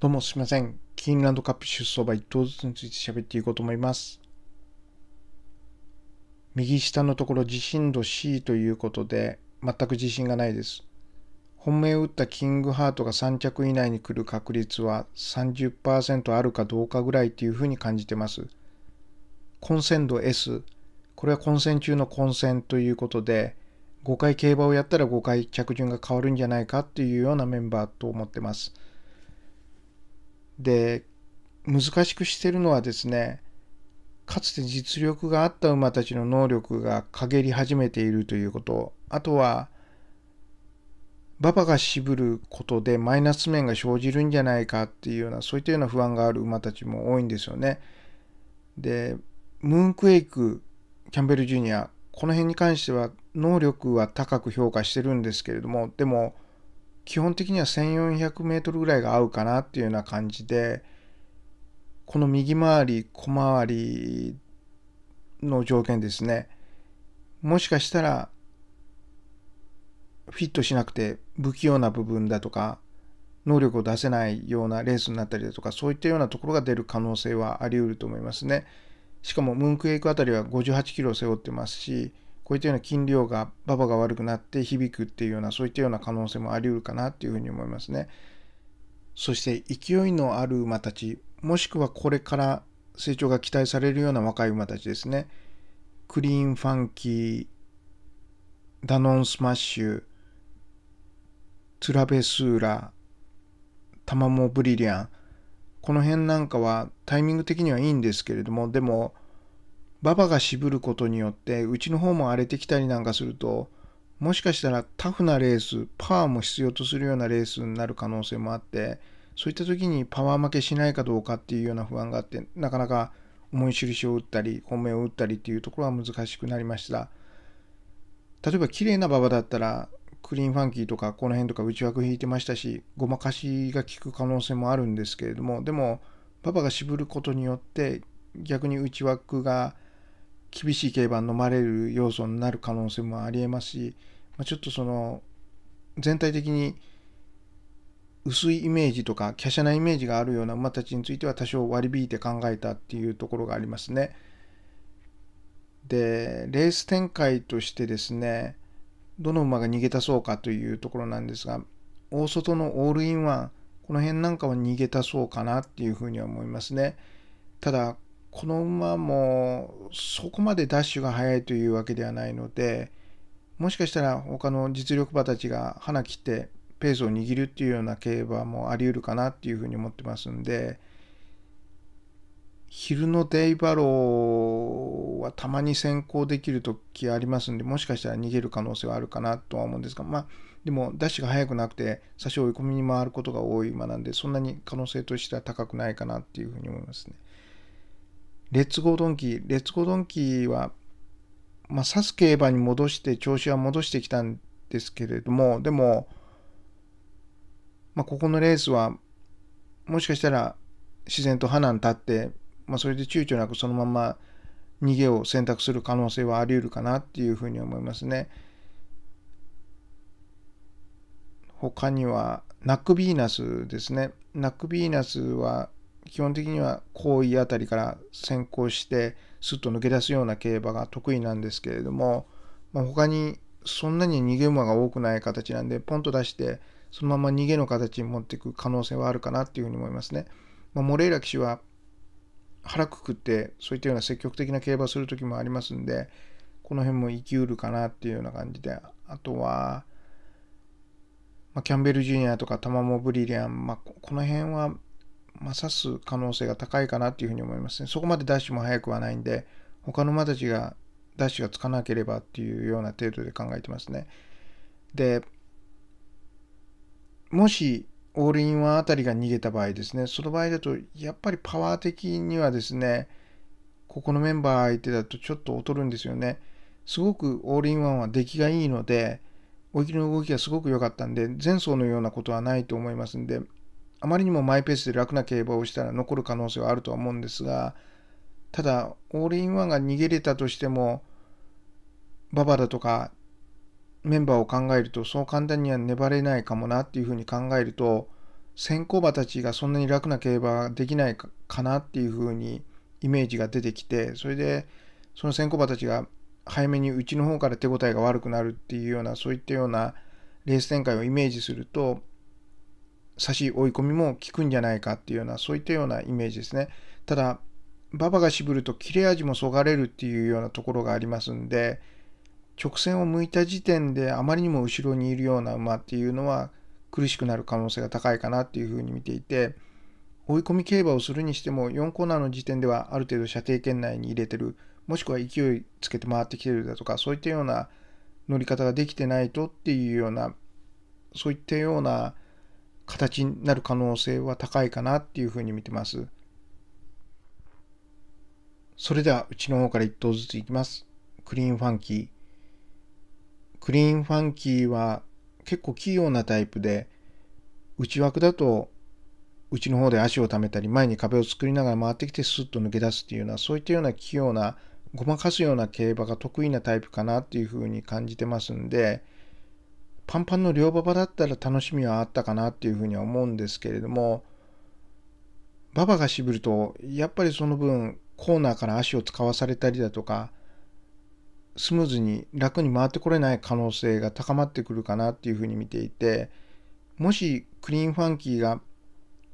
どうもすいません。キーンランドカップ出走馬1頭ずつについて喋っていこうと思います。右下のところ地震度 C ということで、全く自信がないです。本命を打ったキングハートが3着以内に来る確率は30%あるかどうかぐらいというふうに感じてます。混戦度 S。これは混戦中の混戦ということで、5回競馬をやったら5回着順が変わるんじゃないかっていうようなメンバーと思ってます。で、難しくしてるのはですね、かつて実力があった馬たちの能力が陰り始めているということ、あとは、馬場が渋ることでマイナス面が生じるんじゃないかっていうような、そういったような不安がある馬たちも多いんですよね。で、ムーンクエイク、キャンベルジュニア、この辺に関しては能力は高く評価してるんですけれども、でも、基本的には1400メートルぐらいが合うかなっていうような感じで、この右回り、小回りの条件ですね。もしかしたら、フィットしなくて不器用な部分だとか、能力を出せないようなレースになったりだとか、そういったようなところが出る可能性はあり得ると思いますね。しかもムンクエイクあたりは58キロを背負ってますし、こういったような筋量が馬場が悪くなって響くっていうようなそういったような可能性もありうるかなっていうふうに思いますね。そして勢いのある馬たちもしくはこれから成長が期待されるような若い馬たちですね。クリーンファンキー、ダノンスマッシュ、トゥラベスーラ、タマモブリリアン、この辺なんかはタイミング的にはいいんですけれども、でもババが渋ることによってうちの方も荒れてきたりなんかするともしかしたらタフなレースパワーも必要とするようなレースになる可能性もあってそういった時にパワー負けしないかどうかっていうような不安があってなかなか重い印を打ったり本命を打ったりっていうところは難しくなりました例えば綺麗な馬場だったらクリーンファンキーとかこの辺とか内枠引いてましたしごまかしが効く可能性もあるんですけれどもでも馬場が渋ることによって逆に内枠が厳しい競馬に飲まれる要素になる可能性もありえますし、まあ、ちょっとその全体的に薄いイメージとか華奢なイメージがあるような馬たちについては多少割り引いて考えたっていうところがありますね。でレース展開としてですねどの馬が逃げたそうかというところなんですが大外のオールインワンこの辺なんかは逃げたそうかなっていうふうには思いますね。ただこの馬もそこまでダッシュが速いというわけではないのでもしかしたら他の実力馬たちが花切ってペースを握るっていうような競馬もあり得るかなっていうふうに思ってますんで昼のデイバローはたまに先行できる時ありますんでもしかしたら逃げる可能性はあるかなとは思うんですがまあでもダッシュが速くなくて差し追い込みに回ることが多い馬なんでそんなに可能性としては高くないかなっていうふうに思いますね。レッツゴードンキー、レッツゴードンキーは、まあ、サスケエヴァに戻して、調子は戻してきたんですけれども、でも、まあ、ここのレースは、もしかしたら自然と波乱立って、まあ、それで躊躇なくそのまま逃げを選択する可能性はあり得るかなっていうふうに思いますね。他には、ナックビーナスですね。ナックビーナスは、基本的には後位あたりから先行してスッと抜け出すような競馬が得意なんですけれども、まあ、他にそんなに逃げ馬が多くない形なんでポンと出してそのまま逃げの形に持っていく可能性はあるかなっていうふうに思いますね。まあ、モレイラ騎手は腹くくってそういったような積極的な競馬する時もありますんでこの辺も生きうるかなっていうような感じであとは、まあ、キャンベルジュニアとかタマモブリリアン、まあ、この辺はまあ、指す可能性が高いかなっていうふうに思いますね。そこまでダッシュも速くはないんで、他の馬たちがダッシュがつかなければっていうような程度で考えてますね。で、もしオールインワンあたりが逃げた場合ですね、その場合だとやっぱりパワー的にはですね、ここのメンバー相手だとちょっと劣るんですよね。すごくオールインワンは出来がいいので、追い切りの動きがすごく良かったんで、前走のようなことはないと思いますんで、あまりにもマイペースで楽な競馬をしたら残る可能性はあるとは思うんですが、ただ、オールインワンが逃げれたとしても、馬場だとかメンバーを考えると、そう簡単には粘れないかもなっていうふうに考えると、先行馬たちがそんなに楽な競馬できないかなっていうふうにイメージが出てきて、それで、その先行馬たちが早めにうちの方から手応えが悪くなるっていうような、そういったようなレース展開をイメージすると、差し追い込みも効くんじゃないかっていうような、そういったようなイメージですね。ただ、馬場が渋ると切れ味もそがれるっていうようなところがありますんで、直線を向いた時点であまりにも後ろにいるような馬っていうのは苦しくなる可能性が高いかなっていうふうに見ていて、追い込み競馬をするにしても4コーナーの時点ではある程度射程圏内に入れてる、もしくは勢いつけて回ってきてるだとか、そういったような乗り方ができてないとっていうような、そういったような形になる可能性は高いかなっていうふうに見てます。それではうちの方から1頭ずついきます。クリーンファンキー。クリーンファンキーは結構器用なタイプで、内枠だとうちの方で足をためたり前に壁を作りながら回ってきてスッと抜け出すっていうようなそういったような器用なごまかすような競馬が得意なタイプかなっていうふうに感じてますんで、パンパンの両馬場だったら楽しみはあったかなっていうふうには思うんですけれども、馬場が渋ると、やっぱりその分、コーナーから足を使わされたりだとか、スムーズに楽に回ってこれない可能性が高まってくるかなっていうふうに見ていて、もしクリーンファンキーが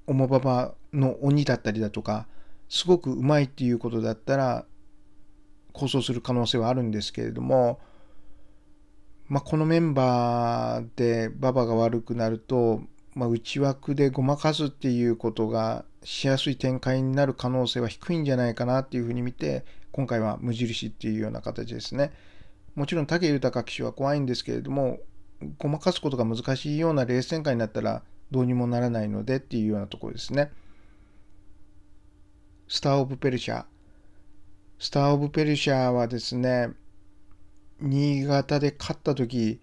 オモババの鬼だったりだとか、すごくうまいっていうことだったら、構想する可能性はあるんですけれども、まあ、このメンバーで馬場が悪くなると、まあ、内枠でごまかすっていうことがしやすい展開になる可能性は低いんじゃないかなっていうふうに見て今回は無印っていうような形ですねもちろん武豊騎手は怖いんですけれどもごまかすことが難しいようなレース展開になったらどうにもならないのでっていうようなところですねスター・オブ・ペルシャスター・オブ・ペルシャはですね新潟で勝った時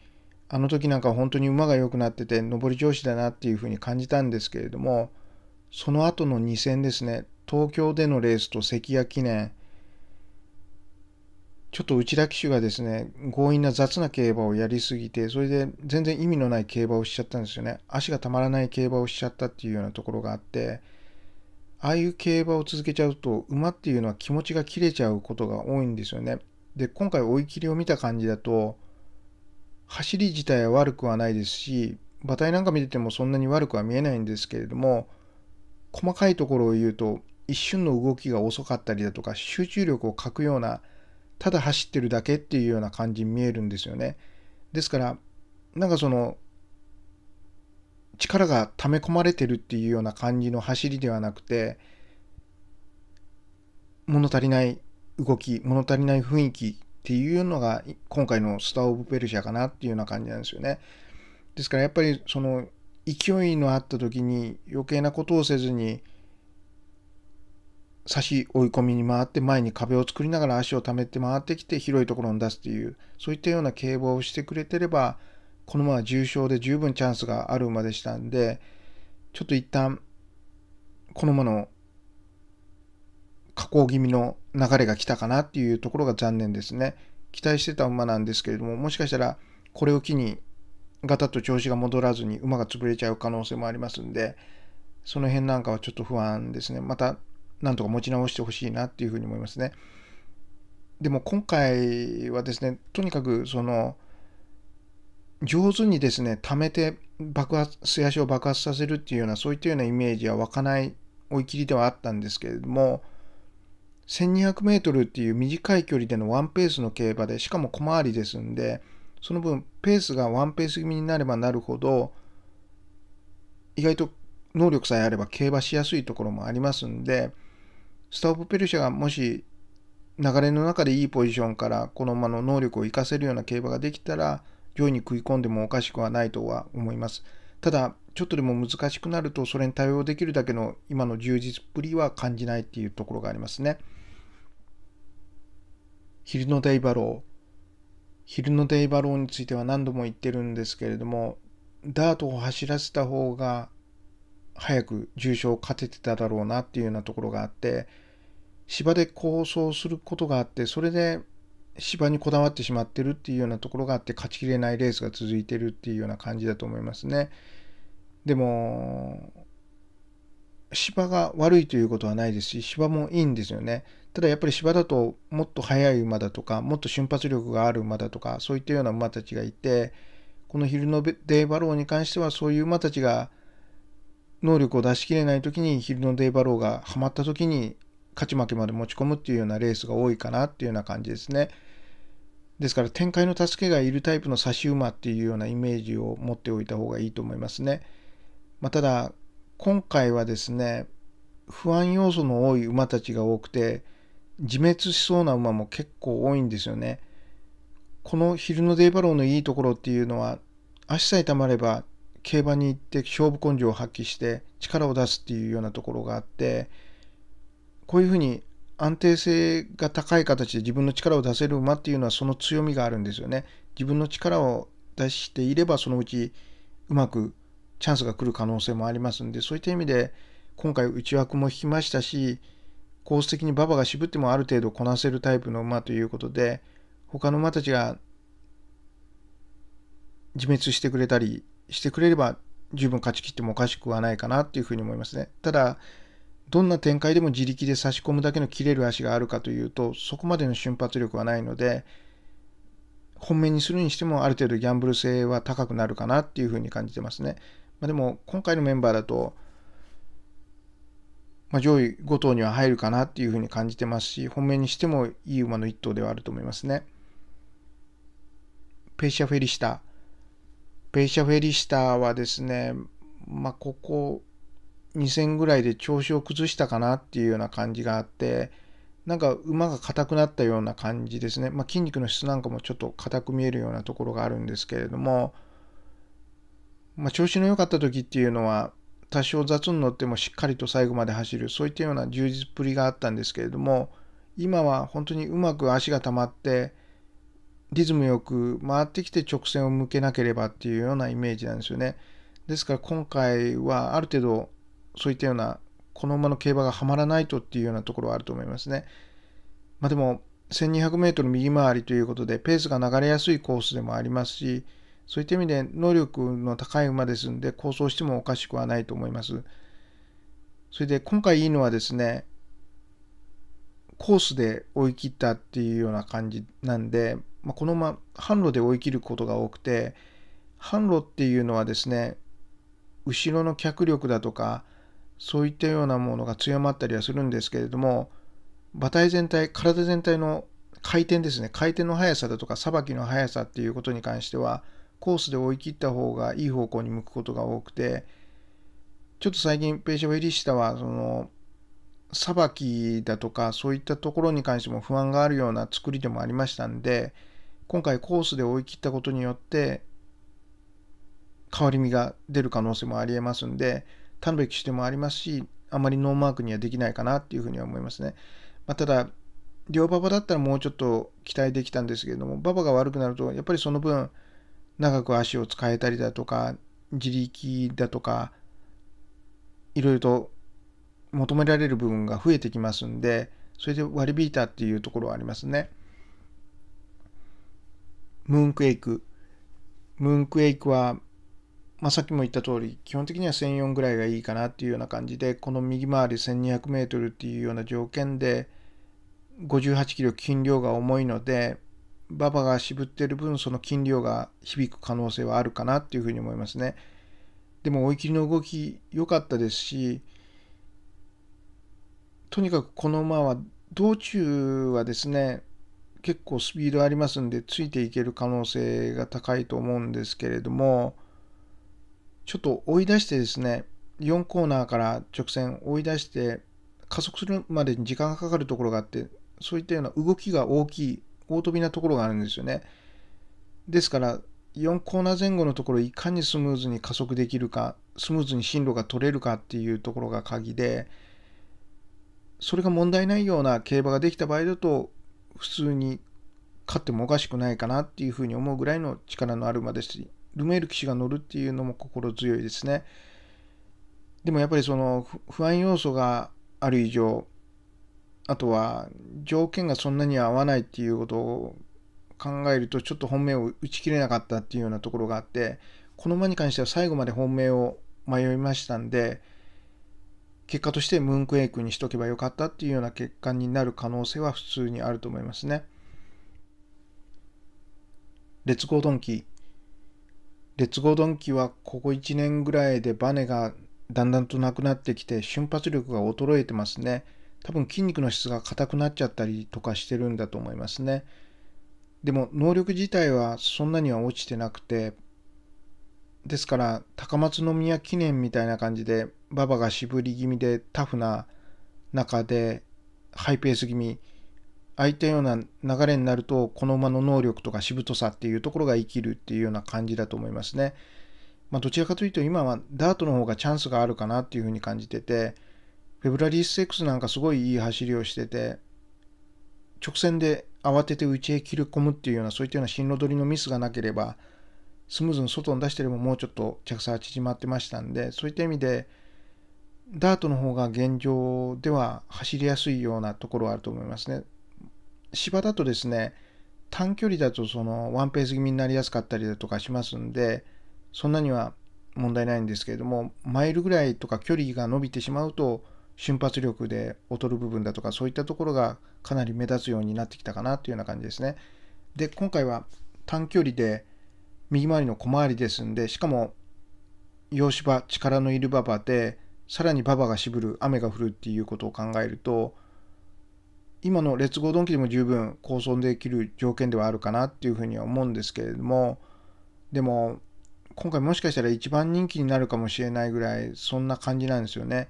あの時なんか本当に馬が良くなってて上り調子だなっていうふうに感じたんですけれどもその後の2戦ですね東京でのレースと関谷記念ちょっと内田騎手がですね強引な雑な競馬をやりすぎてそれで全然意味のない競馬をしちゃったんですよね足がたまらない競馬をしちゃったっていうようなところがあってああいう競馬を続けちゃうと馬っていうのは気持ちが切れちゃうことが多いんですよねで、今回追い切りを見た感じだと、走り自体は悪くはないですし、馬体なんか見ててもそんなに悪くは見えないんですけれども、細かいところを言うと、一瞬の動きが遅かったりだとか、集中力を欠くような、ただ走ってるだけっていうような感じに見えるんですよね。ですから、なんかその、力が溜め込まれてるっていうような感じの走りではなくて、物足りない動き、物足りない雰囲気っていうのが、今回のスター・オブ・ペルシャかなっていうような感じなんですよね。ですからやっぱりその勢いのあった時に余計なことをせずに差し追い込みに回って前に壁を作りながら足をためて回ってきて広いところに出すというそういったような競馬をしてくれてればこのまま重賞で十分チャンスがある馬でしたんでちょっと一旦この馬の下降気味の流れが来たかなっていうところが残念ですね。期待してた馬なんですけれども、もしかしたらこれを機にガタッと調子が戻らずに馬が潰れちゃう可能性もありますんで、その辺なんかはちょっと不安ですね。また、なんとか持ち直してほしいなっていうふうに思いますね。でも今回はですね、とにかくその、上手にですね、溜めて爆発、素足を爆発させるっていうような、そういったようなイメージは湧かない追い切りではあったんですけれども、1200m っていう短い距離でのワンペースの競馬でしかも小回りですんでその分ペースがワンペース気味になればなるほど意外と能力さえあれば競馬しやすいところもありますんでスター・オプペルシャがもし流れの中でいいポジションからこの馬の能力を生かせるような競馬ができたら上位に食い込んでもおかしくはないとは思います。ただちょっとでも難しくなるとそれに対応できるだけの今の充実っぷりは感じないっていうところがありますね。昼のデイバロー。昼のデイバローについては何度も言ってるんですけれども、ダートを走らせた方が早く重賞を勝ててただろうなっていうようなところがあって、芝で構想することがあって、それで芝にこだわってしまってるっていうようなところがあって、勝ちきれないレースが続いてるっていうような感じだと思いますね。でも、芝が悪いということはないですし、芝もいいんですよね。ただやっぱり芝だともっと速い馬だとか、もっと瞬発力がある馬だとか、そういったような馬たちがいて、この昼のデーバローに関してはそういう馬たちが能力を出し切れない時に昼のデーバローがハマった時に勝ち負けまで持ち込むっていうようなレースが多いかなっていうような感じですね。ですから展開の助けがいるタイプの差し馬っていうようなイメージを持っておいた方がいいと思いますね。まあ、ただ、今回はですね、不安要素の多い馬たちが多くて、自滅しそうな馬も結構多いんですよね。この昼のデイバローのいいところっていうのは、足さえたまれば競馬に行って勝負根性を発揮して力を出すっていうようなところがあって、こういうふうに安定性が高い形で自分の力を出せる馬っていうのはその強みがあるんですよね。自分の力を出していればそのうちうまくチャンスが来る可能性もありますんで、そういった意味で、今回内枠も引きましたし、コース的に馬場が渋ってもある程度こなせるタイプの馬ということで、他の馬たちが自滅してくれたりしてくれれば十分勝ち切ってもおかしくはないかなっていうふうに思いますね。ただ、どんな展開でも自力で差し込むだけの切れる足があるかというと、そこまでの瞬発力はないので、本命にするにしてもある程度ギャンブル性は高くなるかなっていうふうに感じてますね。まあ、でも今回のメンバーだと、まあ、上位5頭には入るかなっていうふうに感じてますし本命にしてもいい馬の1頭ではあると思いますね。ペイシャ・フェリシタペイシャ・フェリシタはですね、まあ、ここ2戦ぐらいで調子を崩したかなっていうような感じがあってなんか馬が硬くなったような感じですね、まあ、筋肉の質なんかもちょっと硬く見えるようなところがあるんですけれども、まあ、調子の良かった時っていうのは多少雑に乗ってもしっかりと最後まで走るそういったような充実っぷりがあったんですけれども今は本当にうまく足が溜まってリズムよく回ってきて直線を向けなければっていうようなイメージなんですよね。ですから今回はある程度そういったようなこの馬の競馬がはまらないとっていうようなところはあると思いますね。まあ、でも 1200m 右回りということでペースが流れやすいコースでもありますしそういった意味で能力の高い馬ですんで、構想してもおかしくはないと思います。それで今回いいのはですね、コースで追い切ったっていうような感じなんで、まあ、このまま販路で追い切ることが多くて、販路っていうのはですね、後ろの脚力だとか、そういったようなものが強まったりはするんですけれども、馬体全体、体全体の回転ですね、回転の速さだとか、さばきの速さっていうことに関しては、コースで追い切った方がいい方向に向くことが多くて、ちょっと最近ペーシャウェリシタは、その、さばきだとか、そういったところに関しても不安があるような作りでもありましたんで、今回コースで追い切ったことによって、変わり身が出る可能性もありえますんで、単べきしてもありますし、あまりノーマークにはできないかなっていうふうには思いますね。まあ、ただ、両馬場だったらもうちょっと期待できたんですけれども、馬場が悪くなると、やっぱりその分、長く足を使えたりだとか自力だとかいろいろと求められる部分が増えてきますんでそれで割り引いたっていうところはありますね。ムーンクエイク。ムーンクエイクは、まあ、さっきも言った通り基本的には1004ぐらいがいいかなっていうような感じでこの右回り 1200m っていうような条件で58キロ筋量が重いのでババが渋ってる分、その金量が響く可能性はあるかなっていうふうに思いますね。でも追い切りの動き良かったですし、とにかくこの馬は、道中はですね、結構スピードありますんで、ついていける可能性が高いと思うんですけれども、ちょっと追い出してですね、4コーナーから直線追い出して、加速するまでに時間がかかるところがあって、そういったような動きが大きい大飛びなところがあるんですよね。ですから、4コーナー前後のところいかにスムーズに加速できるか、スムーズに進路が取れるかっていうところが鍵で、それが問題ないような競馬ができた場合だと、普通に勝ってもおかしくないかなっていうふうに思うぐらいの力のある馬ですし、ルメール騎士が乗るっていうのも心強いですね。でもやっぱりその不安要素がある以上、あとは条件がそんなに合わないっていうことを考えるとちょっと本命を打ち切れなかったっていうようなところがあってこの馬に関しては最後まで本命を迷いましたんで結果としてムーンクエイクにしとけばよかったっていうような結果になる可能性は普通にあると思いますね。レッツゴードンキレッツゴードンキはここ1年ぐらいでバネがだんだんとなくなってきて瞬発力が衰えてますね。多分筋肉の質が硬くなっちゃったりとかしてるんだと思いますね。でも能力自体はそんなには落ちてなくて、ですから高松宮記念みたいな感じで、馬場が渋り気味でタフな中でハイペース気味、ああいったような流れになると、この馬の能力とかしぶとさっていうところが生きるっていうような感じだと思いますね。まあ、どちらかというと今はダートの方がチャンスがあるかなっていうふうに感じてて、フェブラリース X なんかすごいいい走りをしてて、直線で慌てて内へ切り込むっていうような、そういったような進路取りのミスがなければ、スムーズに外に出してでももうちょっと着差は縮まってましたんで、そういった意味で、ダートの方が現状では走りやすいようなところはあると思いますね。芝だとですね、短距離だとそのワンペース気味になりやすかったりだとかしますんで、そんなには問題ないんですけれども、マイルぐらいとか距離が伸びてしまうと、瞬発力で劣る部分だとかそういったところがかなり目立つようになってきたかなというような感じですね。で今回は短距離で右回りの小回りですんでしかも洋芝力のいる馬場でさらに馬場が渋る雨が降るっていうことを考えると今の劣ッ鈍器ドンキでも十分構想できる条件ではあるかなっていうふうには思うんですけれどもでも今回もしかしたら一番人気になるかもしれないぐらいそんな感じなんですよね。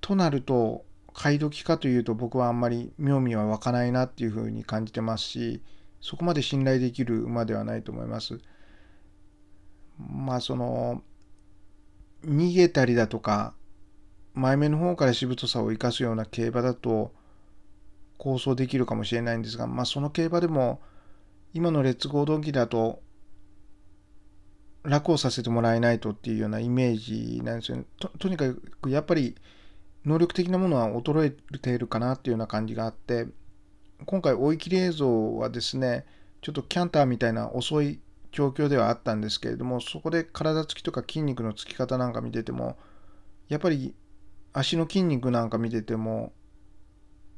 となると買い時かというと僕はあんまり妙味は湧かないなっていうふうに感じてますしそこまで信頼できる馬ではないと思います。まあその逃げたりだとか前目の方からしぶとさを生かすような競馬だと構想できるかもしれないんですが、まあ、その競馬でも今のレッツゴードンキだと楽をさせてもらえないとっていうようなイメージなんですよね。とにかくやっぱり能力的なものは衰えているかなっていうような感じがあって今回追い切り映像はですねちょっとキャンターみたいな遅い状況ではあったんですけれどもそこで体つきとか筋肉のつき方なんか見ててもやっぱり足の筋肉なんか見てても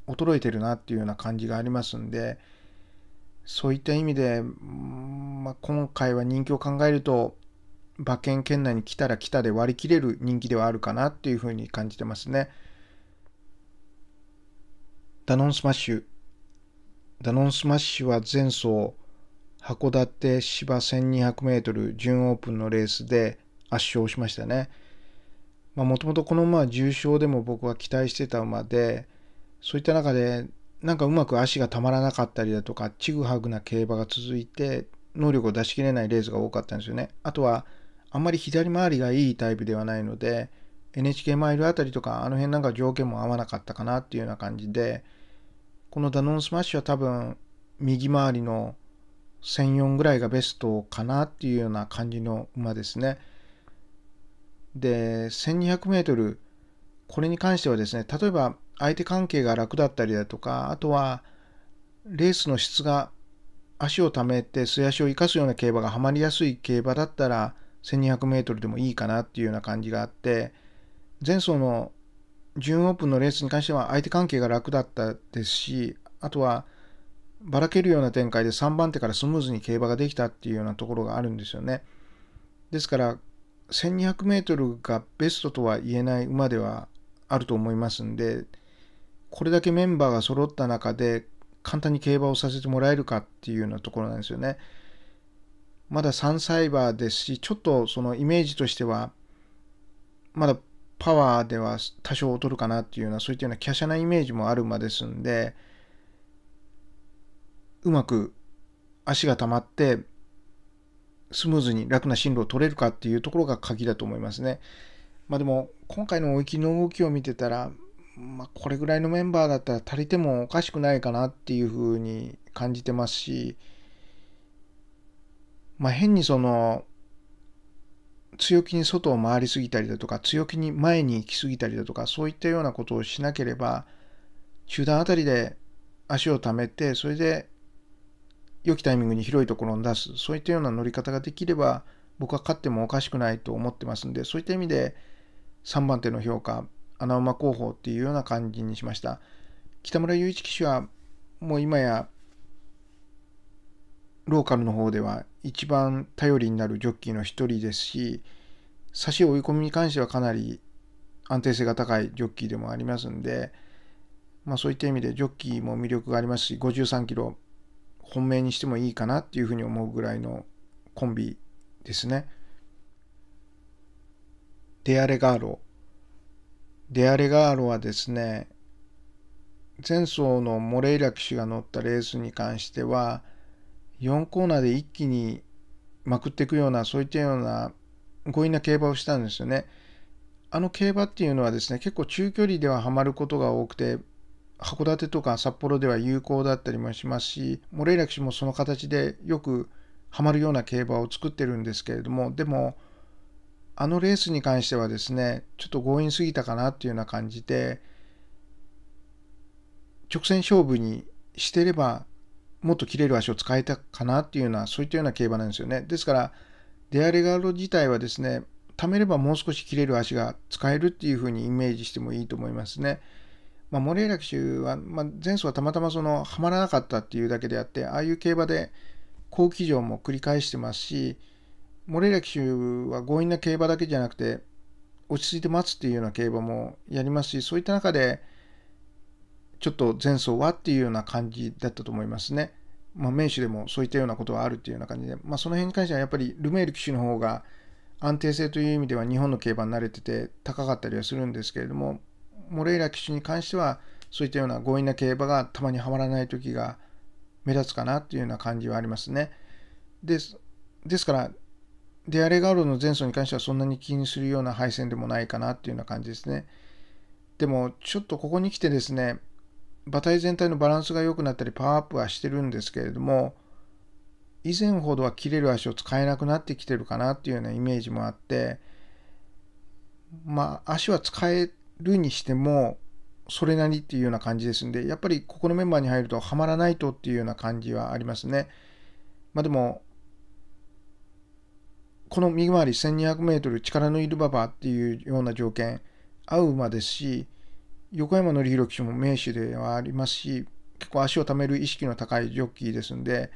衰えてるなっていうような感じがありますんでそういった意味で、まあ、今回は人気を考えると馬券圏内に来たら来たで割り切れる人気ではあるかなっていうふうに感じてますね。ダノンスマッシュ。ダノンスマッシュは前走函館芝 1200m 準オープンのレースで圧勝しましたね。もともとこの馬は重賞でも僕は期待してた馬で、そういった中でなんかうまく足がたまらなかったりだとか、ちぐはぐな競馬が続いて、能力を出し切れないレースが多かったんですよね。あとは、あんまり左回りがいいタイプではないので、NHK マイルあたりとか、あの辺なんか条件も合わなかったかなっていうような感じで、このダノンスマッシュは多分、右回りの1004ぐらいがベストかなっていうような感じの馬ですね。で、1200メートル、これに関してはですね、例えば相手関係が楽だったりだとか、あとはレースの質が足をためて素足を生かすような競馬がはまりやすい競馬だったら、1200m でもいいかなっていうような感じがあって前走の準オープンのレースに関しては相手関係が楽だったですしあとはばらけるような展開で3番手からスムーズに競馬ができたっていうようなところがあるんですよね。ですから 1200m がベストとは言えない馬ではあると思いますんでこれだけメンバーが揃った中で簡単に競馬をさせてもらえるかっていうようなところなんですよね。まだ3サイバーですし、ちょっとそのイメージとしては、まだパワーでは多少劣るかなっていうような、そういったような華奢なイメージもある馬ですんで、うまく足が溜まって、スムーズに楽な進路を取れるかっていうところが鍵だと思いますね。まあでも、今回の大雪の動きを見てたら、まあ、これぐらいのメンバーだったら足りてもおかしくないかなっていうふうに感じてますし、まあ、変にその、強気に外を回りすぎたりだとか、強気に前に行きすぎたりだとか、そういったようなことをしなければ、中段あたりで足をためて、それで良きタイミングに広いところに出す、そういったような乗り方ができれば、僕は勝ってもおかしくないと思ってますんで、そういった意味で3番手の評価、穴馬候補っていうような感じにしました。北村雄一騎手はもう今やローカルの方では一番頼りになるジョッキーの一人ですし、差し追い込みに関してはかなり安定性が高いジョッキーでもありますんで、まあ、そういった意味でジョッキーも魅力がありますし、53キロ本命にしてもいいかなっていうふうに思うぐらいのコンビですね。デアレガーロ。デアレガーロはですね、前走のモレイラ騎手が乗ったレースに関しては、4コーナーで一気にまくっていくような、そういったような強引な競馬をしたんですよね。あの競馬っていうのはですね、結構中距離ではハマることが多くて、函館とか札幌では有効だったりもしますし、モレイラ騎もその形でよくハマるような競馬を作ってるんですけれども、でも、あのレースに関してはですね、ちょっと強引すぎたかなっていうような感じで、直線勝負にしてればもっと切れる足を使えたかなっていうような、そういったような競馬なんですよね。ですから、デアレガド自体はですね、貯めればもう少し切れる足が使えるっていうふうにイメージしてもいいと思いますね。まあ、モレイラ騎手は、まあ、前走はたまたまその、はまらなかったっていうだけであって、ああいう競馬で好騎乗も繰り返してますし、モレイラ騎手は強引な競馬だけじゃなくて、落ち着いて待つっていうような競馬もやりますし、そういった中で、ちょっと前走はっていうような感じだったと思いますね。まあ、名手でもそういったようなことはあるっていうような感じで、まあ、その辺に関してはやっぱりルメール騎手の方が安定性という意味では日本の競馬に慣れてて高かったりはするんですけれどもモレイラ騎手に関してはそういったような強引な競馬がたまにはまらない時が目立つかなっていうような感じはありますね。ですですからデアレガールの前走に関してはそんなに気にするような敗戦でもないかなっていうような感じですね。でもちょっとここに来てですね馬体全体のバランスが良くなったりパワーアップはしてるんですけれども以前ほどは切れる足を使えなくなってきてるかなっていうようなイメージもあってまあ足は使えるにしてもそれなりっていうような感じですんでやっぱりここのメンバーに入るとはまらないとっていうような感じはありますね。まあ、でもこの右回り 1200m 力のいる馬場っていうような条件合う馬ですし横山紀弘騎手も名手ではありますし、結構足をためる意識の高いジョッキーですんで、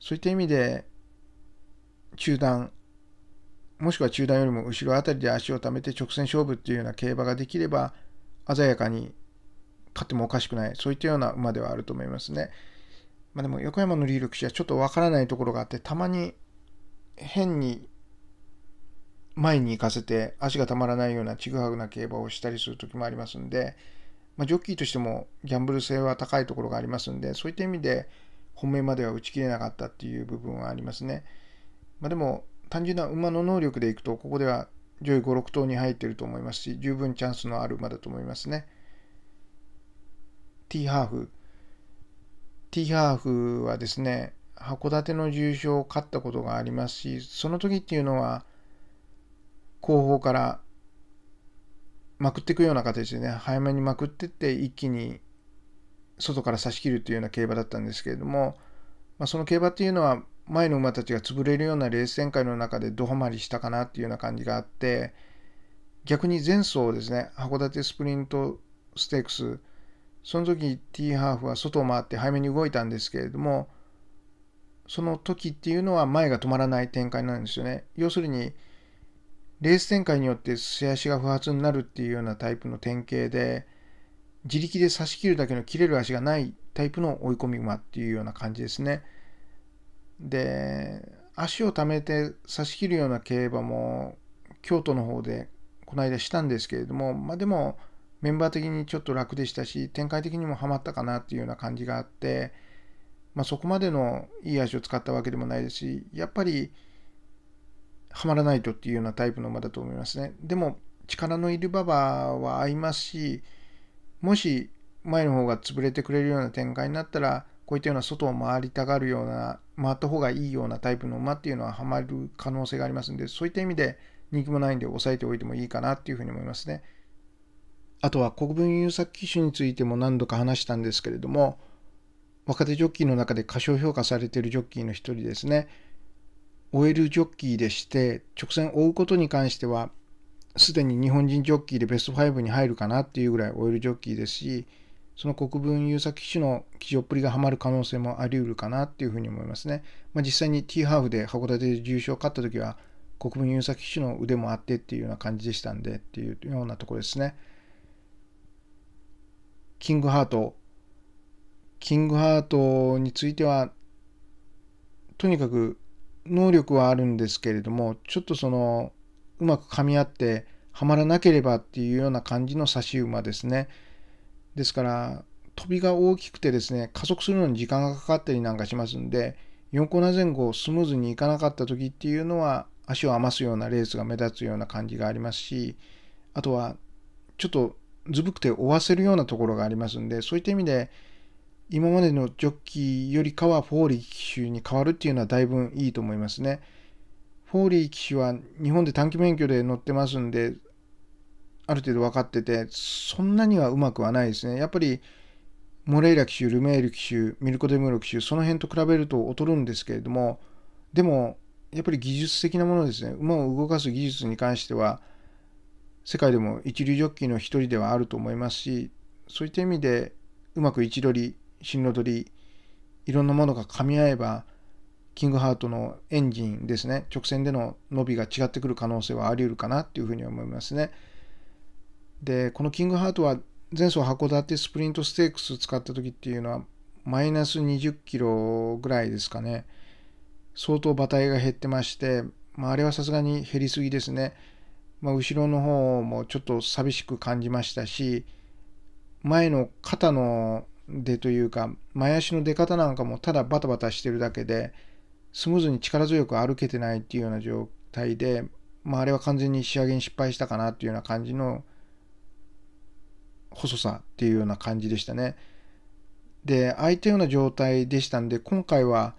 そういった意味で、中段、もしくは中段よりも後ろあたりで足をためて直線勝負っていうような競馬ができれば、鮮やかに勝ってもおかしくない、そういったような馬ではあると思いますね。まあ、でも横山のリール騎士はちょっとわからないところがあって、たまに変に前に行かせて足がたまらないようなちぐはぐな競馬をしたりする時もありますんで、まあ、ジョッキーとしてもギャンブル性は高いところがありますんで、そういった意味で本命までは打ち切れなかったっていう部分はありますね。まあ、でも単純な馬の能力でいくと、ここでは上位5、6頭に入っていると思いますし、十分チャンスのある馬だと思いますね。ティーハーフ。ティーハーフはですね、函館の重賞を勝ったことがありますし、その時っていうのは、後方からまくっていくような形でね早めにまくってって一気に外から差し切るというような競馬だったんですけれども、まあ、その競馬っていうのは前の馬たちが潰れるようなレース展開の中でどこまりしたかなっていうような感じがあって逆に前走ですね函館スプリントステークスその時ティーハーフは外を回って早めに動いたんですけれどもその時っていうのは前が止まらない展開なんですよね。要するにレース展開によって素足が不発になるっていうようなタイプの典型で、自力で差し切るだけの切れる足がないタイプの追い込み馬っていうような感じですね。で、足をためて差し切るような競馬も京都の方でこの間したんですけれども、まあでもメンバー的にちょっと楽でしたし、展開的にもハマったかなっていうような感じがあって、まあそこまでのいい足を使ったわけでもないですし、やっぱりはまらないとっていうようなタイプの馬だと思いますね。でも、力のいる馬場は合いますし、もし前の方が潰れてくれるような展開になったら、こういったような外を回りたがるような、回った方がいいようなタイプの馬っていうのははまる可能性がありますんで、そういった意味で人気もないんで抑えておいてもいいかなっていうふうに思いますね。あとは国分優作騎手についても何度か話したんですけれども、若手ジョッキーの中で過小評価されているジョッキーの一人ですね。オエルジョッキーでして、直線を追うことに関しては、すでに日本人ジョッキーでベスト5に入るかなっていうぐらいオイルジョッキーですし、その国分優作騎手の騎乗っぷりがはまる可能性もあり得るかなっていうふうに思いますね。まあ、実際に T ハーフで函館で重賞を勝った時は、国分優作騎手の腕もあってっていうような感じでしたんでっていうようなところですね。キングハート。キングハートについては、とにかく能力はあるんですけれどもちょっとそのうまくかみ合ってはまらなければっていうような感じの差し馬ですねですから飛びが大きくてですね加速するのに時間がかかったりなんかしますんで4コーナー前後スムーズにいかなかった時っていうのは足を余すようなレースが目立つような感じがありますしあとはちょっとずぶくて追わせるようなところがありますんでそういった意味で今までのジョッキーよりかはフォーリー騎手に変わるっていうのはだいぶいいと思いますね。フォーリー騎手は日本で短期免許で乗ってますんで、ある程度分かってて、そんなにはうまくはないですね。やっぱり、モレイラ騎手、ルメール騎手、ミルコ・デムーロ騎手、その辺と比べると劣るんですけれども、でも、やっぱり技術的なものですね。馬を動かす技術に関しては、世界でも一流ジョッキーの一人ではあると思いますし、そういった意味で、うまく位置取り、新ロドリいろんなものが噛み合えばキングハートのエンジンですね直線での伸びが違ってくる可能性はあり得るかなっていうふうに思いますねでこのキングハートは前走函館スプリントステークス使った時っていうのはマイナス20キロぐらいですかね相当馬体が減ってまして、まあ、あれはさすがに減りすぎですね、まあ、後ろの方もちょっと寂しく感じましたし前の肩のでというか前足の出方なんかもただバタバタしてるだけでスムーズに力強く歩けてないっていうような状態で、まあ、あれは完全に仕上げに失敗したかなっていうような感じの細さっていうような感じでしたね。で、ああいったような状態でしたんで、今回は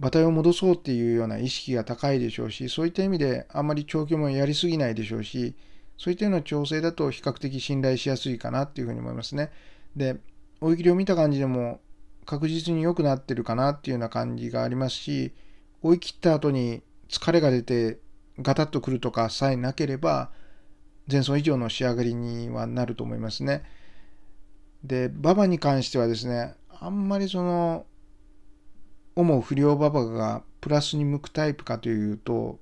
馬体を戻そうっていうような意識が高いでしょうし、そういった意味であんまり調教もやりすぎないでしょうし、そういったような調整だと比較的信頼しやすいかなっていうふうに思いますね。で、追い切りを見た感じでも確実に良くなってるかなっていうような感じがありますし、追い切った後に疲れが出てガタッとくるとかさえなければ、前走以上の仕上がりにはなると思いますね。で、馬場に関してはですね、あんまりその、主不良馬場がプラスに向くタイプかというと、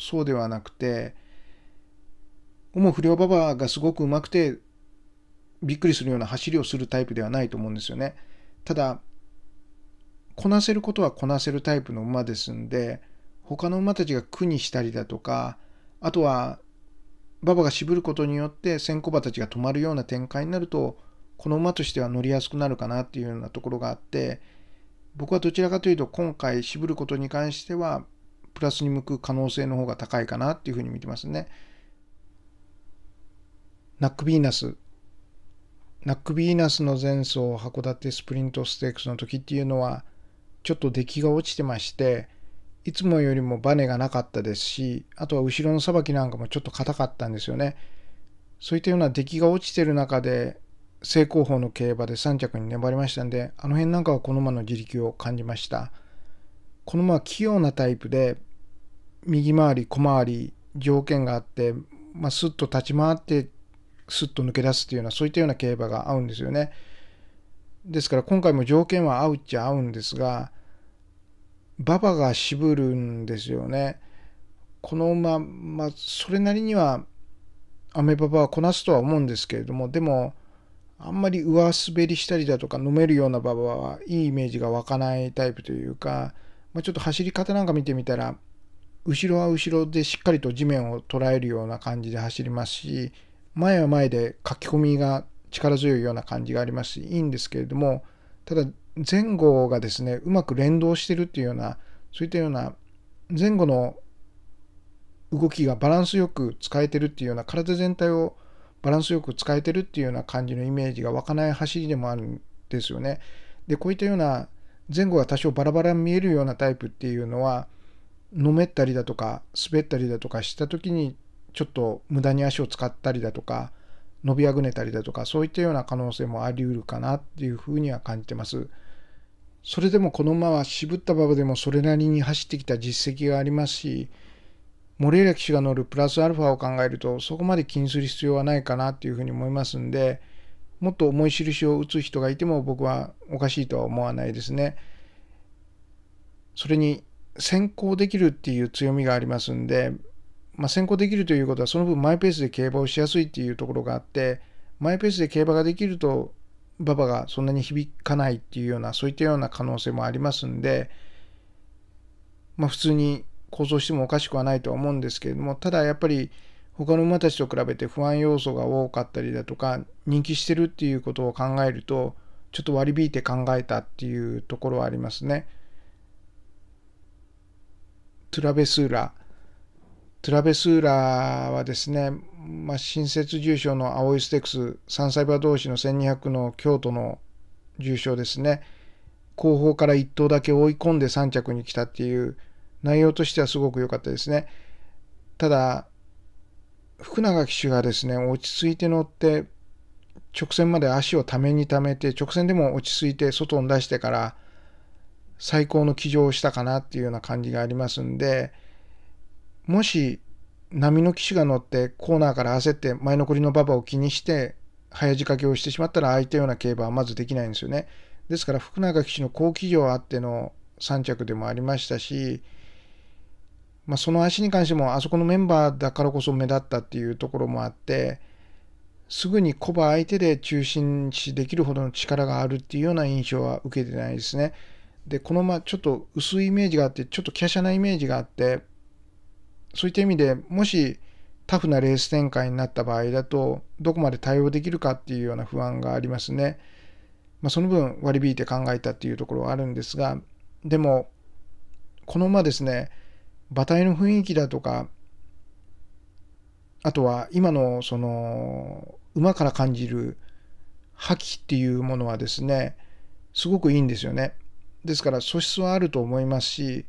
そうではなくて、主不良馬場がすごくうまくてびっくりするような走りをするタイプではないと思うんですよね。ただ、こなせることはこなせるタイプの馬ですんで、他の馬たちが苦にしたりだとか、あとは、馬場が渋ることによって先行馬たちが止まるような展開になると、この馬としては乗りやすくなるかなっていうようなところがあって、僕はどちらかというと今回渋ることに関しては、プラスに向く可能性の方が高いかなっていうふうに見てますね。ナックビーナスナックビーナスの前走函館スプリントステークスの時っていうのはちょっと出来が落ちてましていつもよりもバネがなかったですしあとは後ろのさばきなんかもちょっと硬かったんですよねそういったような出来が落ちてる中で正攻法の競馬で3着に粘りましたんであの辺なんかはこの馬の自力を感じましたこの馬は器用なタイプで右回り小回り条件があって、まあ、スッと立ち回ってスッと抜け出すっていうようなそういったような競馬が合うんですよね。ですから今回も条件は合うっちゃ合うんですが馬場が渋るんですよね。この馬、まあ、それなりにはアメババはこなすとは思うんですけれどもでもあんまり上滑りしたりだとか飲めるような馬場はいいイメージが湧かないタイプというか、まあ、ちょっと走り方なんか見てみたら後ろは後ろでしっかりと地面を捉えるような感じで走りますし前は前で書き込みが力強いような感じがありますしいいんですけれどもただ前後がですねうまく連動してるっていうようなそういったような前後の動きがバランスよく使えてるっていうような体全体をバランスよく使えてるっていうような感じのイメージが湧かない走りでもあるんですよね。でこういったような前後が多少バラバラ見えるようなタイプっていうのはのめったりだとか滑ったりだとかした時にちょっと無駄に足を使ったりだとか、伸びあぐねたりだとか、そういったような可能性もありうるかなっていうふうには感じてます。それでもこの馬は渋った馬場でもそれなりに走ってきた実績がありますし、モレイラ騎手が乗るプラスアルファを考えると、そこまで気にする必要はないかなっていうふうに思いますんで、もっと重い印を打つ人がいても僕はおかしいとは思わないですね。それに先行できるっていう強みがありますんで、まあ、先行できるということはその分マイペースで競馬をしやすいっていうところがあってマイペースで競馬ができると馬場がそんなに響かないっていうようなそういったような可能性もありますんで、まあ、普通に構想してもおかしくはないとは思うんですけれどもただやっぱり他の馬たちと比べて不安要素が多かったりだとか人気してるっていうことを考えるとちょっと割り引いて考えたっていうところはありますね。トゥラベスーラトゥラベスーラはですね、まあ、新設住所の青いステックス、3歳馬同士の1200の京都の住所ですね、後方から1頭だけ追い込んで3着に来たっていう内容としてはすごく良かったですね。ただ、福永騎手がですね、落ち着いて乗って、直線まで足をためにためて、直線でも落ち着いて外に出してから、最高の騎乗をしたかなっていうような感じがありますんで、もし波の騎士が乗ってコーナーから焦って前残りの馬場を気にして早仕掛けをしてしまったら空いたような競馬はまずできないんですよね。ですから福永騎手の好騎乗あっての3着でもありましたし、まあ、その足に関してもあそこのメンバーだからこそ目立ったっていうところもあってすぐにコバ相手で中心視できるほどの力があるっていうような印象は受けてないですね。でこのまちょっと薄いイメージがあってちょっと華奢なイメージがあってそういった意味でもしタフなレース展開になった場合だとどこまで対応できるかっていうような不安がありますね。まあ、その分割り引いて考えたっていうところはあるんですがでもこの馬ですね馬体の雰囲気だとかあとは今のその馬から感じる覇気っていうものはですねすごくいいんですよね。ですから素質はあると思いますし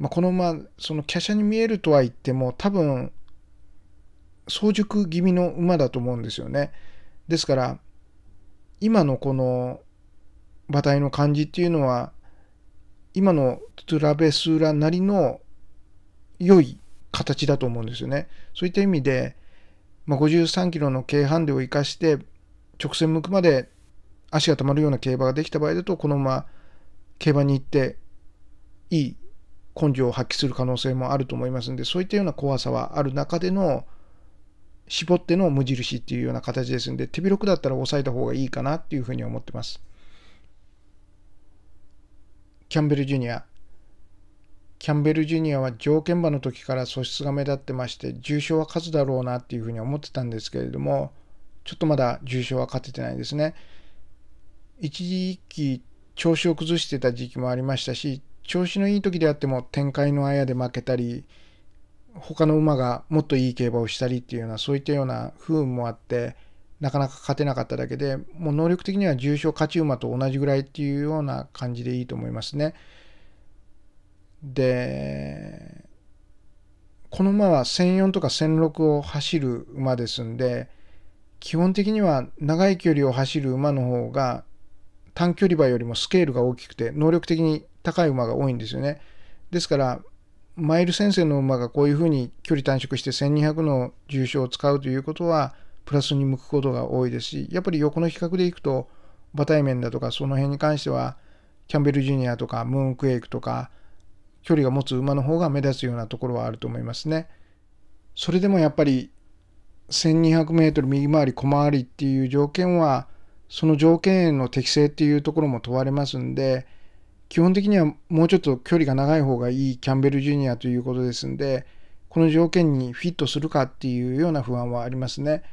まあ、このままその華奢に見えるとは言っても多分早熟気味の馬だと思うんですよね。ですから今のこの馬体の感じっていうのは今のトゥラベスーラなりの良い形だと思うんですよね。そういった意味で、まあ、53キロの軽ハンデを生かして直線向くまで足が溜まるような競馬ができた場合だとこのまま競馬に行っていい根性を発揮する可能性もあると思いますんで、そういったような怖さはある中での、絞っての無印っていうような形ですんで、手広くだったら抑えた方がいいかなっていうふうに思ってます。キャンベルジュニア。キャンベルジュニアは条件馬の時から素質が目立ってまして、重賞は勝つだろうなっていうふうに思ってたんですけれども、ちょっとまだ重賞は勝ててないですね。一時期調子を崩してた時期もありましたし、調子のいい時であっても展開のあやで負けたり他の馬がもっといい競馬をしたりっていうようなそういったような不運もあってなかなか勝てなかっただけでもう能力的には重賞勝ち馬と同じぐらいっていうような感じでいいと思いますね。でこの馬は1004とか1006を走る馬ですんで基本的には長い距離を走る馬の方が短距離馬よりもスケールが大きくて能力的に高い馬が多いんですよね。ですから、マイル先生の馬がこういうふうに距離短縮して1200の重賞を使うということは、プラスに向くことが多いですし、やっぱり横の比較でいくと、馬体面だとか、その辺に関しては、キャンベルジュニアとか、ムーンクエイクとか、距離が持つ馬の方が目立つようなところはあると思いますね。それでもやっぱり 1200m 右回り小回りっていう条件はその条件への適性っていうところも問われますんで基本的にはもうちょっと距離が長い方がいいキャンベルジュニアということですんで、この条件にフィットするかっていうような不安はありますね。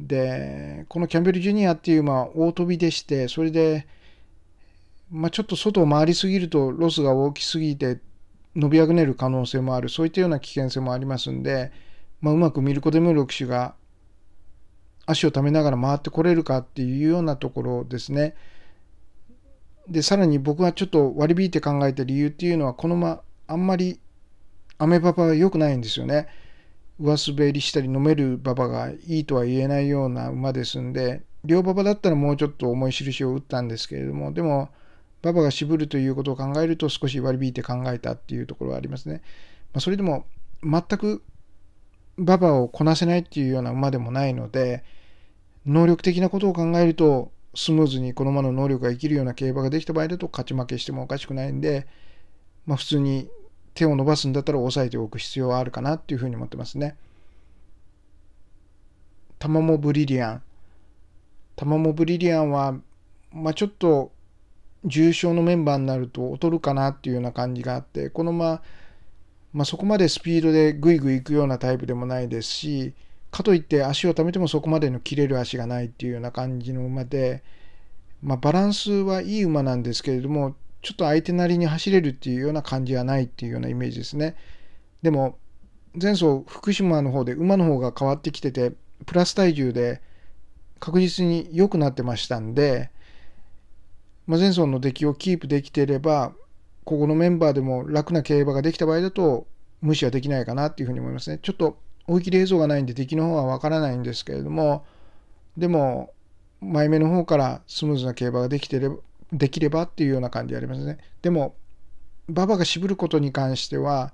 で、このキャンベルジュニアっていうまあ大飛びでして、それで、まあ、ちょっと外を回りすぎるとロスが大きすぎて伸びあぐねる可能性もある、そういったような危険性もありますんで、まあ、うまくミルコ・デムロク氏が足をためながら回ってこれるかっていうようなところですね。でさらに僕がちょっと割り引いて考えた理由っていうのはこのまあんまりアメパパは良くないんですよね上滑りしたり飲める馬場がいいとは言えないような馬ですんで両馬場だったらもうちょっと重い印を打ったんですけれどもでも馬場が渋るということを考えると少し割り引いて考えたっていうところはありますね、まあ、それでも全く馬場をこなせないっていうような馬でもないので能力的なことを考えるとスムーズにこの馬の能力が生きるような競馬ができた場合だと勝ち負けしてもおかしくないんで、まあ、普通に手を伸ばすんだったら抑えておく必要はあるかなっていうふうに思ってますね。タマモブリリアン。タマモブリリアンは、まあ、ちょっと重症のメンバーになると劣るかなっていうような感じがあって、このままあ、そこまでスピードでイグイい行くようなタイプでもないですし、かといって足を貯めてもそこまでの切れる足がないっていうような感じの馬で、まあ、バランスはいい馬なんですけれどもちょっと相手なりに走れるっていうような感じはないっていうようなイメージですね。でも前走福島の方で馬の方が変わってきててプラス体重で確実に良くなってましたんで、まあ、前走の出来をキープできていればここのメンバーでも楽な競馬ができた場合だと無視はできないかなっていうふうに思いますね。ちょっと追い切り映像がないんで敵の方はわからないんですけれどもでも前目の方からスムーズな競馬ができてればできればっていうような感じでありますねでも馬場が渋ることに関しては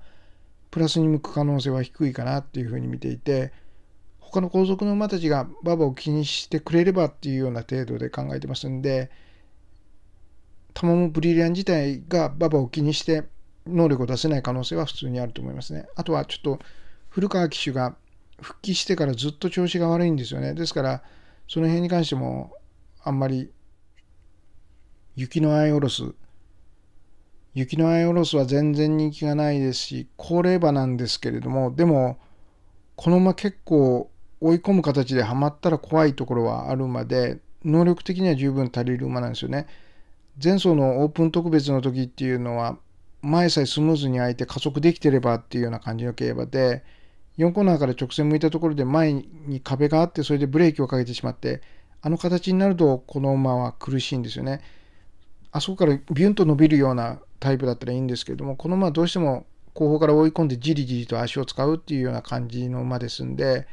プラスに向く可能性は低いかなっていうふうに見ていて他の後続の馬たちが馬場を気にしてくれればっていうような程度で考えてますんで玉もブリリアン自体が馬場を気にして能力を出せない可能性は普通にあると思いますねあとはちょっと古川騎手が復帰してからずっと調子が悪いんですよね。ですから、その辺に関しても、あんまり、雪のアイオロス、雪のアイオロスは全然人気がないですし、高齢馬なんですけれども、でも、この馬結構追い込む形ではまったら怖いところはある馬で、能力的には十分足りる馬なんですよね。前走のオープン特別の時っていうのは、前さえスムーズに相いて加速できてればっていうような感じの競馬で、4コーナーから直線向いたところで前に壁があってそれでブレーキをかけてしまってあの形になるとこの馬は苦しいんですよね。あそこからビュンと伸びるようなタイプだったらいいんですけどもこの馬はどうしても後方から追い込んでじりじりと足を使うっていうような感じの馬ですんで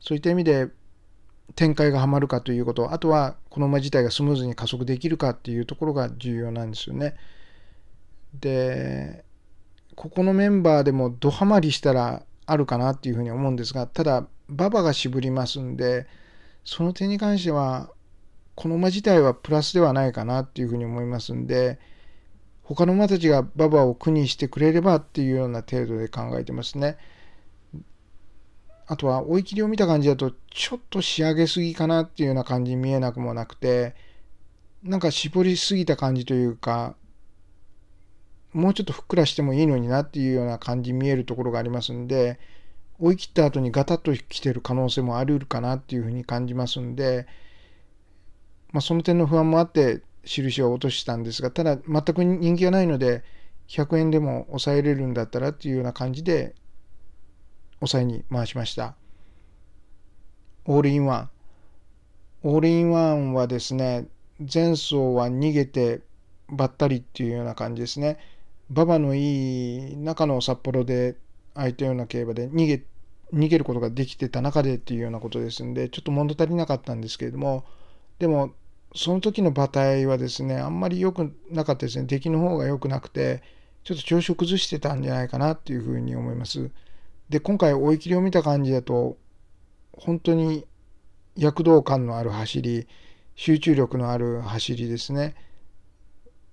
そういった意味で展開がはまるかということあとはこの馬自体がスムーズに加速できるかっていうところが重要なんですよね。でここのメンバーでもドハマりしたらあるかなっていうふうに思うんですが、ただ、馬場が渋りますんで、その点に関しては、この馬自体はプラスではないかなっていうふうに思いますんで、他の馬たちが馬場を苦にしてくれればっていうような程度で考えてますね。あとは追い切りを見た感じだと、ちょっと仕上げすぎかなっていうような感じに見えなくもなくて、なんか絞りすぎた感じというか、もうちょっとふっくらしてもいいのになっていうような感じ見えるところがありますんで、追い切った後にガタッと来てる可能性もあり得るかなっていうふうに感じますんで、まあ、その点の不安もあって印を落としたんですが、ただ全く人気がないので、100円でも抑えれるんだったらっていうような感じで、抑えに回しました。オールインワン。オールインワンはですね、前走は逃げてばったりっていうような感じですね。馬場のいい中の札幌で空いたような競馬で逃げ逃げることができてた中でっていうようなことですんでちょっと物足りなかったんですけれどもでもその時の馬体はですねあんまり良くなかったですね出来の方が良くなくてちょっと調子を崩してたんじゃないかなっていうふうに思いますで今回追い切りを見た感じだと本当に躍動感のある走り集中力のある走りですね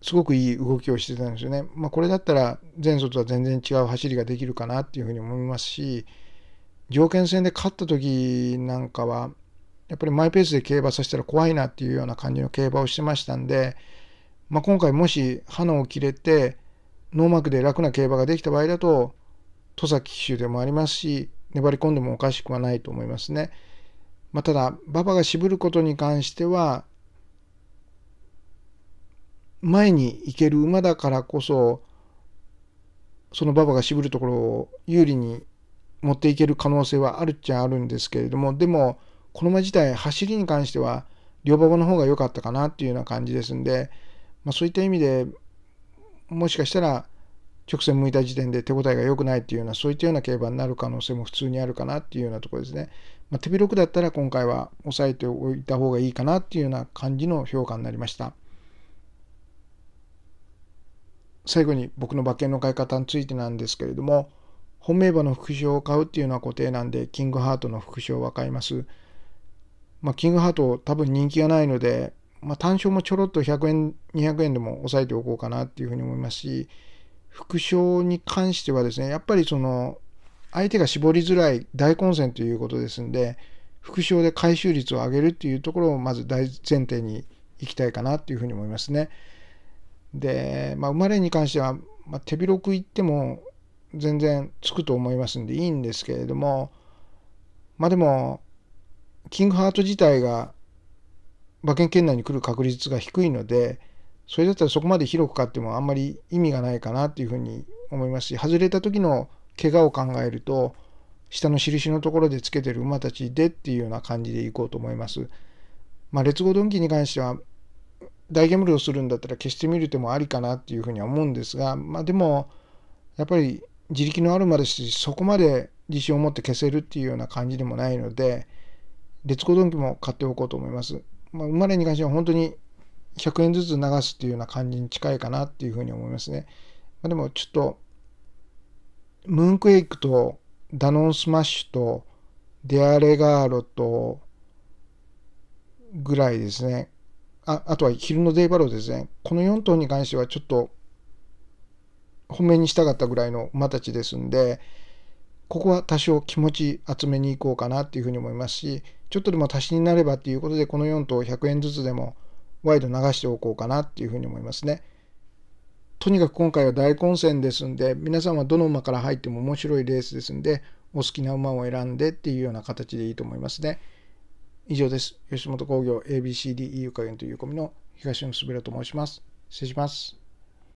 すごくいい動きをしてたんですよね。まあ、これだったら前走とは全然違う走りができるかなっていうふうに思いますし条件戦で勝った時なんかはやっぱりマイペースで競馬させたら怖いなっていうような感じの競馬をしてましたんで、まあ、今回もし花を切れてノーマークで楽な競馬ができた場合だと戸崎騎手でもありますし粘り込んでもおかしくはないと思いますね。まあ、ただ馬場が渋ることに関しては前に行ける馬だからこそその馬場が渋るところを有利に持っていける可能性はあるっちゃあるんですけれどもでもこの馬自体走りに関しては両馬場の方が良かったかなっていうような感じですんで、まあ、そういった意味でもしかしたら直線向いた時点で手応えが良くないっていうようなそういったような競馬になる可能性も普通にあるかなっていうようなところですね、まあ、手広くだったら今回は抑えておいた方がいいかなっていうような感じの評価になりました。最後に僕の馬券の買い方についてなんですけれども、本命馬の副賞を買うっていうのは固定なんで、キングハートの副賞は買います。まあ、キングハート多分人気がないので、まあ、単勝もちょろっと100円、200円でも抑えておこうかなっていうふうに思いますし、副賞に関してはですね、やっぱりその、相手が絞りづらい大混戦ということですんで、副賞で回収率を上げるっていうところをまず大前提にいきたいかなっていうふうに思いますね。で、まあ、生まれに関しては、まあ、手広く言っても全然つくと思いますんでいいんですけれども、まあでも、キングハート自体が馬券圏内に来る確率が低いので、それだったらそこまで広く買ってもあんまり意味がないかなっていうふうに思いますし、外れた時の怪我を考えると、下の印のところでつけてる馬たちでっていうような感じでいこうと思います。まあ、レッツゴードンキに関しては、大煙をするんだったら消してみる手もありかなっていうふうには思うんですが、まあでも、やっぱり自力のあるまでし、そこまで自信を持って消せるっていうような感じでもないので、劣行ゴドンキも買っておこうと思います。まあ、生まれに関しては本当に100円ずつ流すっていうような感じに近いかなっていうふうに思いますね。まあ、でもちょっと、ムーンクエイクとダノンスマッシュとデアレガーロとぐらいですね。ああとは昼のデイバローですね。この4頭に関してはちょっと本命にしたかったぐらいの馬たちですんで、ここは多少気持ち厚めにいこうかなっていうふうに思いますし、ちょっとでも足しになればっていうことで、この4頭100円ずつでもワイド流しておこうかなっていうふうに思いますね。とにかく今回は大混戦ですんで、皆さんはどの馬から入っても面白いレースですんで、お好きな馬を選んでっていうような形でいいと思いますね。以上です。吉本興業 ABCDE u 加減という込みの東野すべらと申します。失礼します。